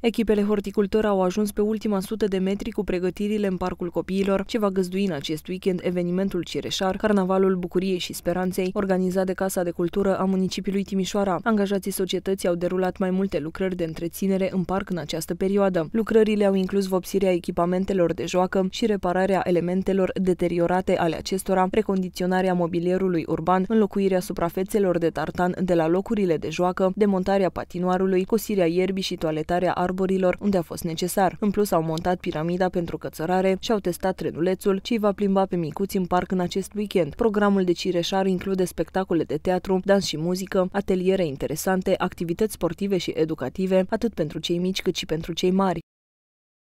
Echipele horticultori au ajuns pe ultima sută de metri cu pregătirile în Parcul Copiilor, ce va găzdui în acest weekend evenimentul Cireșar, Carnavalul Bucuriei și Speranței, organizat de Casa de Cultură a municipiului Timișoara. Angajații societății au derulat mai multe lucrări de întreținere în parc în această perioadă. Lucrările au inclus vopsirea echipamentelor de joacă și repararea elementelor deteriorate ale acestora, recondiționarea mobilierului urban, înlocuirea suprafețelor de tartan de la locurile de joacă, demontarea patinoarului, cosirea ierbii și toaletarea arborilor unde a fost necesar. În plus, au montat piramida pentru cățărare și au testat trenulețul ce va plimba pe micuți în parc în acest weekend. Programul de Cireșar include spectacole de teatru, dans și muzică, ateliere interesante, activități sportive și educative, atât pentru cei mici cât și pentru cei mari.